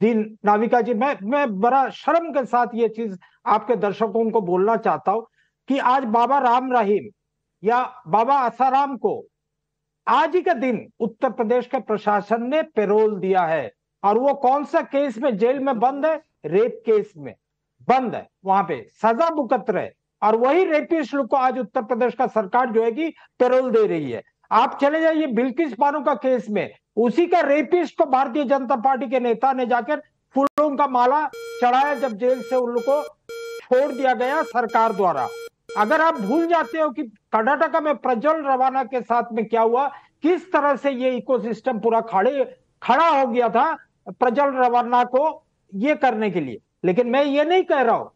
दीन नाविका जी मैं मैं बड़ा शर्म के साथ ये चीज आपके दर्शकों को बोलना चाहता हूं कि आज बाबा राम रहीम या बाबा आसाराम को आज ही का दिन उत्तर प्रदेश के प्रशासन ने पेरोल दिया है और वो कौन सा केस में जेल में बंद है रेप केस में बंद है वहां पे सजा मुकत है और वही रेपी लोग को आज उत्तर प्रदेश का सरकार जो है कि पेरोल दे रही है आप चले जाइए बिल्किस बानो का केस में उसी का रेपिस्ट को भारतीय जनता पार्टी के नेता ने जाकर फूलों का माला चढ़ाया जब जेल से उनको छोड़ दिया गया सरकार द्वारा अगर आप भूल जाते हो कि कर्नाटका में प्रज्वल रवाना के साथ में क्या हुआ किस तरह से ये इकोसिस्टम पूरा खड़े खड़ा हो गया था प्रज्वल रवाना को ये करने के लिए लेकिन मैं ये नहीं कह रहा हूं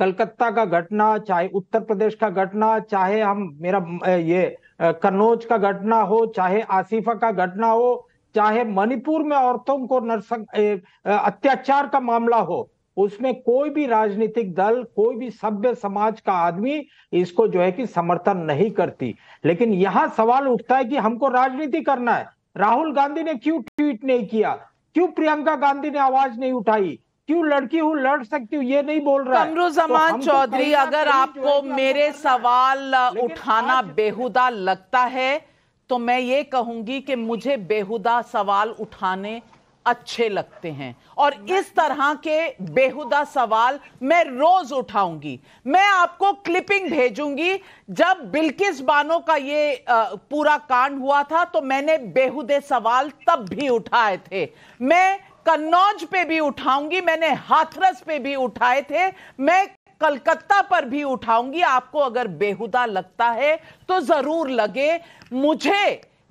कलकत्ता का घटना चाहे उत्तर प्रदेश का घटना चाहे हम मेरा ये कन्नौज का घटना हो चाहे आसिफा का घटना हो चाहे मणिपुर में औरतों को नरसंग अत्याचार का मामला हो उसमें कोई भी राजनीतिक दल कोई भी सभ्य समाज का आदमी इसको जो है कि समर्थन नहीं करती लेकिन यहां सवाल उठता है कि हमको राजनीति करना है राहुल गांधी ने क्यों ट्वीट नहीं किया क्यों प्रियंका गांधी ने आवाज नहीं उठाई क्यों लड़की हूँ लड़ सकती हूँ ये नहीं बोल रहा कमरू तो जमान तो चौधरी अगर आपको मेरे सवाल उठाना बेहुदा लगता है तो मैं ये कहूंगी कि मुझे बेहुदा सवाल उठाने अच्छे लगते हैं और इस तरह के बेहुदा सवाल मैं रोज उठाऊंगी मैं आपको क्लिपिंग भेजूंगी जब बिल्किस बानो का ये पूरा कांड हुआ था तो मैंने बेहुदे सवाल तब भी उठाए थे मैं कन्नौज पे भी उठाऊंगी मैंने हाथरस पे भी उठाए थे मैं कलकत्ता पर भी उठाऊंगी आपको अगर बेहुदा लगता है तो जरूर लगे मुझे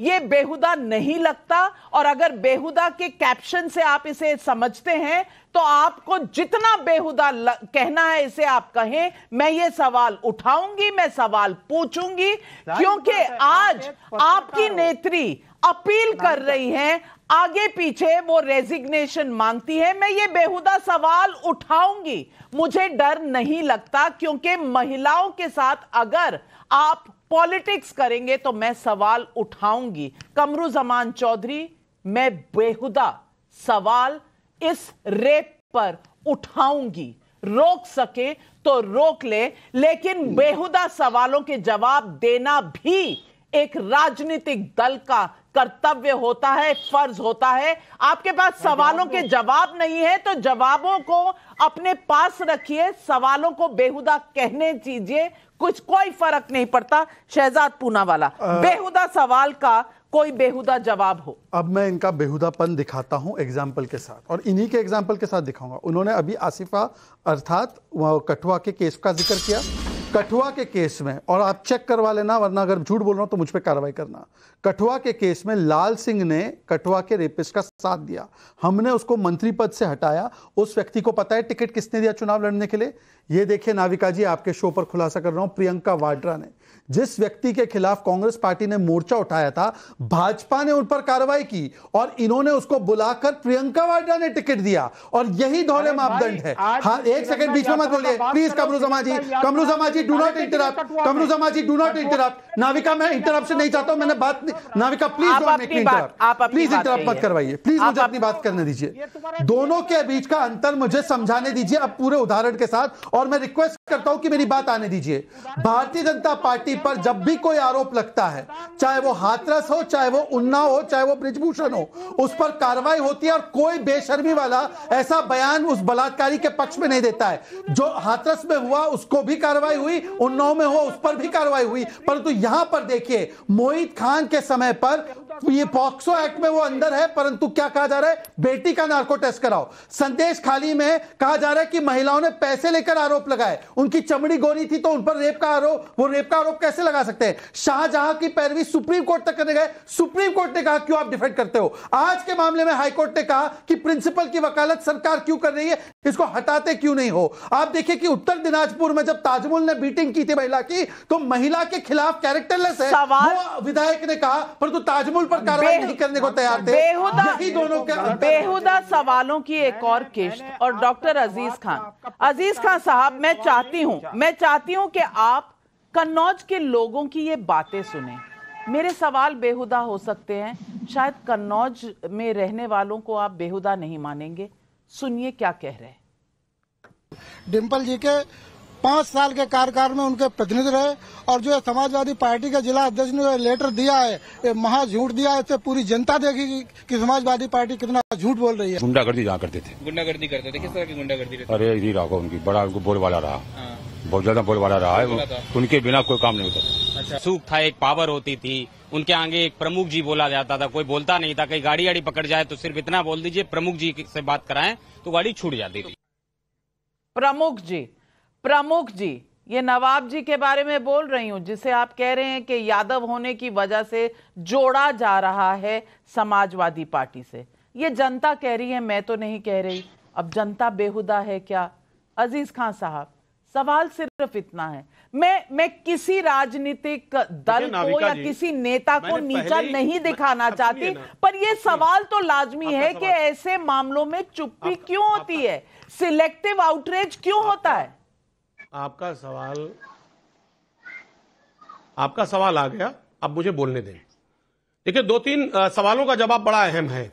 ये बेहुदा नहीं लगता और अगर बेहुदा के कैप्शन से आप इसे समझते हैं तो आपको जितना बेहुदा कहना है इसे आप कहें मैं ये सवाल उठाऊंगी मैं सवाल पूछूंगी क्योंकि आज आपकी नेत्री अपील कर रही है आगे पीछे वो रेजिग्नेशन मांगती है मैं ये बेहुदा सवाल उठाऊंगी मुझे डर नहीं लगता क्योंकि महिलाओं के साथ अगर आप पॉलिटिक्स करेंगे तो मैं सवाल उठाऊंगी कमरू जमान चौधरी मैं बेहुदा सवाल इस रेप पर उठाऊंगी रोक सके तो रोक ले लेकिन बेहुदा सवालों के जवाब देना भी एक राजनीतिक दल का कर्तव्य होता है फर्ज होता है आपके पास हाँ सवालों हाँ के जवाब नहीं है तो जवाबों को अपने पास रखिए सवालों को बेहुदा कहने दीजिए कुछ कोई फर्क नहीं पड़ता शहजाद पूना वाला आ, बेहुदा सवाल का कोई बेहुदा जवाब हो अब मैं इनका बेहुदापन दिखाता हूं एग्जाम्पल के साथ और इन्हीं के एग्जाम्पल के साथ दिखाऊंगा उन्होंने अभी आसिफा अर्थात कठुआ के केस का जिक्र किया कठुआ के केस में और आप चेक करवा लेना वरना अगर झूठ बोल रहा हूं तो मुझ पर कार्रवाई करना कठुआ के केस में लाल सिंह ने कठुआ के रेपिस का साथ दिया हमने उसको मंत्री पद से हटाया उस व्यक्ति को पता है टिकट किसने दिया चुनाव लड़ने के लिए ये देखिए नाविका जी आपके शो पर खुलासा कर रहा हूं प्रियंका वाड्रा ने जिस व्यक्ति के खिलाफ कांग्रेस पार्टी ने मोर्चा उठाया था भाजपा ने उन पर कार्रवाई की और इन्होंने उसको बुलाकर प्रियंका वाड्रा ने टिकट दिया और यही दोहरे मापदंड है हाँ एक सेकंड बीच में मत बोलिए प्लीज कमरू समाजी कमरू समाज डू नॉट इंटरप्ट कमरू समाजी डू नॉट इंटरप्ट नाविका मैं इंटरप्शन नहीं चाहता हूं मैंने बात नाविका प्लीज प्लीज इंटरप्ट मत करवाइए प्लीज मुझे अपनी बात करने दीजिए दोनों के बीच का अंतर मुझे समझाने दीजिए अब पूरे उदाहरण के साथ और मैं रिक्वेस्ट करता हूं कि मेरी बात आने दीजिए भारतीय जनता पार्टी पर जब भी कोई आरोप लगता है चाहे वो हाथरस हो चाहे वो उन्नाव हो चाहे वो ब्रिजभूषण हो उस पर कार्रवाई होती है और कोई बेशर्मी वाला ऐसा बयान उस बलात्कारी के पक्ष में नहीं देता है जो हाथरस में हुआ उसको भी कार्रवाई हुई उन्नाव में हुआ उस पर भी कार्रवाई हुई परंतु यहां पर देखिए मोहित खान के समय पर तो ये पॉक्सो एक्ट में वो अंदर है परंतु क्या कहा जा रहा है बेटी का नार्को टेस्ट कराओ संदेश खाली में कहा जा रहा है कि महिलाओं ने पैसे लेकर आरोप लगाए उनकी चमड़ी गोरी थी तो उन पर रेप का आरोप वो रेप का आरोप कैसे लगा सकते हैं शाहजहां की पैरवी सुप्रीम कोर्ट तक करने गए सुप्रीम कोर्ट ने कहा क्यों आप डिफेंड करते हो आज के मामले में हाईकोर्ट ने कहा कि प्रिंसिपल की वकालत सरकार क्यों कर रही है इसको हटाते क्यों नहीं हो आप देखिए कि उत्तर दिनाजपुर में जब ताजमुल ने बीटिंग की थी महिला की तो महिला के खिलाफ कैरेक्टरलेस है विधायक ने कहा परंतु ताजमुल पर कार्रवाई नहीं करने को तैयार थे बेहुदा दोनों के बेहुदा सवालों की एक और किश्त और डॉक्टर अजीज खान अजीज खान साहब मैं चाहती हूँ मैं चाहती हूँ कि आप कन्नौज के लोगों की ये बातें सुने मेरे सवाल बेहुदा हो सकते हैं शायद कन्नौज में रहने वालों को आप बेहुदा नहीं मानेंगे सुनिए क्या कह रहे हैं डिम्पल जी के पांच साल के कार्यकाल में उनके प्रतिनिधि रहे और जो समाजवादी पार्टी के जिला अध्यक्ष ने लेटर दिया है महा झूठ दिया है इससे पूरी जनता देखेगी कि समाजवादी पार्टी कितना झूठ बोल रही है गुंडागर्दी जहाँ करते थे गुंडागर्दी करते थे किस तरह की गुंडागर्दी अरे यही रहा उनकी बड़ा उनको बोलवाला रहा हाँ। बहुत ज्यादा बोलवाला रहा है उनके बिना कोई काम नहीं होता अच्छा। सुख था एक पावर होती थी उनके आगे एक प्रमुख जी बोला जाता था कोई बोलता नहीं था कहीं गाड़ी गाड़ी पकड़ जाए तो सिर्फ इतना बोल दीजिए प्रमुख जी से बात कराएं तो गाड़ी छूट जाती थी प्रमुख जी प्रमुख जी ये नवाब जी के बारे में बोल रही हूं जिसे आप कह रहे हैं कि यादव होने की वजह से जोड़ा जा रहा है समाजवादी पार्टी से ये जनता कह रही है मैं तो नहीं कह रही अब जनता बेहुदा है क्या अजीज खान साहब सवाल सिर्फ इतना है मैं मैं किसी राजनीतिक दल को या किसी नेता को नीचा नहीं दिखाना चाहती पर यह सवाल तो लाजमी है कि ऐसे मामलों में चुप्पी क्यों होती है सिलेक्टिव आउटरीच क्यों होता है आपका सवाल आपका सवाल आ गया अब मुझे बोलने दें देखिए दो तीन सवालों का जवाब बड़ा अहम है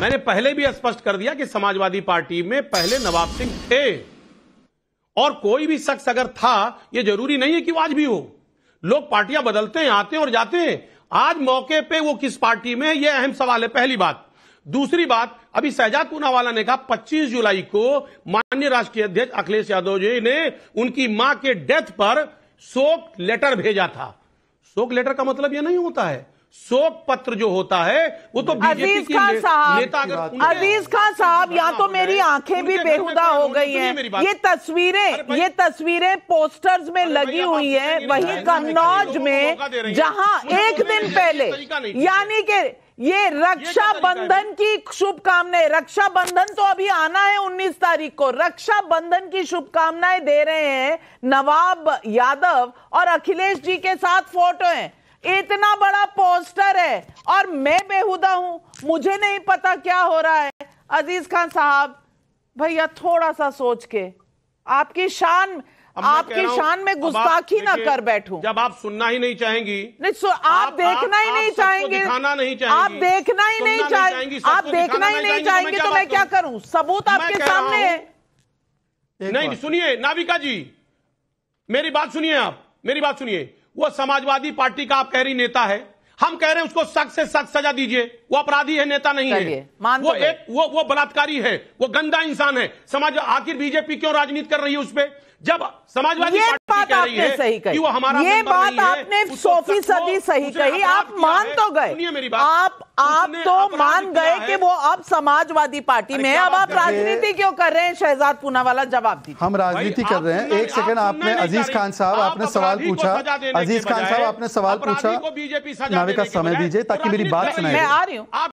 मैंने पहले भी स्पष्ट कर दिया कि समाजवादी पार्टी में पहले नवाब सिंह थे और कोई भी शख्स अगर था यह जरूरी नहीं है कि वो आज भी हो लोग पार्टियां बदलते हैं आते हैं और जाते हैं आज मौके पे वो किस पार्टी में यह अहम सवाल है पहली बात दूसरी बात अभी शहजाद पूनावाला ने कहा 25 जुलाई को माननीय राष्ट्रीय अध्यक्ष अखिलेश यादव जी ने उनकी मां के डेथ पर शोक लेटर भेजा था शोक लेटर का मतलब यह नहीं होता है शोक पत्र जो होता है वो तो अजीज खान साहब अजीज खान साहब या तो मेरी आंखें भी बेहुदा हो गई हैं ये तस्वीरें ये तस्वीरें पोस्टर्स में लगी हुई है वही कन्नौज में जहां एक दिन पहले यानी कि ये रक्षाबंधन की शुभकामनाएं रक्षाबंधन तो अभी आना है 19 तारीख को रक्षाबंधन की शुभकामनाएं दे रहे हैं नवाब यादव और अखिलेश जी के साथ फोटो है इतना बड़ा पोस्टर है और मैं बेहुदा हूं मुझे नहीं पता क्या हो रहा है अजीज खान साहब भैया थोड़ा सा सोच के आपकी शान आपकी शान में गुस्ताखी ना कर बैठूं जब आप सुनना ही नहीं चाहेंगी नहीं सो आप, आप देखना ही नहीं चाहेंगे नहीं चाहेंगे आप देखना ही नहीं चाहेंगे आप देखना ही नहीं चाहेंगे तो मैं क्या करूं सबूत आपके सामने है नहीं सुनिए नाविका जी मेरी बात सुनिए आप मेरी बात सुनिए वो समाजवादी पार्टी का आप कह रही नेता है हम कह रहे हैं उसको सख्त से सख्त सजा दीजिए वो अपराधी है नेता नहीं है तो वो एक वो वो बलात्कारी है वो गंदा इंसान है समाज आखिर बीजेपी क्यों राजनीति कर रही है उस पर जब समाजवादी पार्टी कह रही है सही कही। कि वो हमारा ये बात आपने सोफी सदी सही कही आप मान तो गए मेरी बात आप आप तो मान गए कि वो अब समाजवादी पार्टी में है अब आप राजनीति क्यों कर रहे हैं शहजाद पूनावाला जवाब दीजिए हम राजनीति कर रहे हैं एक सेकंड आपने अजीज खान साहब आपने सवाल पूछा अजीज खान साहब आपने सवाल पूछा बीजेपी समय दीजिए ताकि मेरी तो बात सुनाई मैं आ रही हूँ